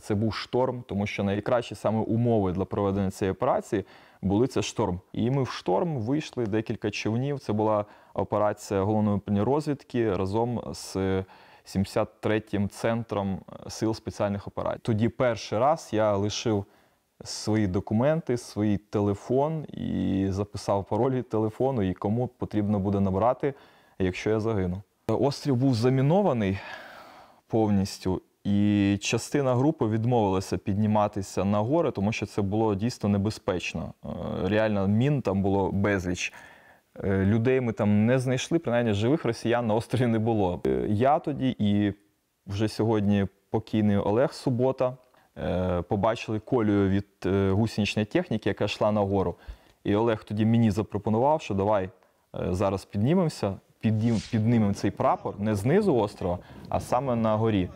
це був шторм, тому що найкращі саме умови для проведення цієї операції були це шторм. І ми в шторм вийшли декілька човнів. Це була операція головної розвідки разом з 73-м центром сил спеціальних операцій. Тоді перший раз я лишив свої документи, свій телефон і записав пароль від телефону і кому потрібно буде набрати, якщо я загину. Острів був замінований повністю. І частина групи відмовилася підніматися на гори, тому що це було дійсно небезпечно. Е, реально, мін там було безліч. Е, людей ми там не знайшли, принаймні живих росіян на острові не було. Е, я тоді і вже сьогодні покійний Олег Субота побачили колію від гусеничної техніки, яка йшла на гору. І Олег тоді мені запропонував, що давай зараз піднімемося, піднімемо цей прапор не знизу острова, а саме на горі.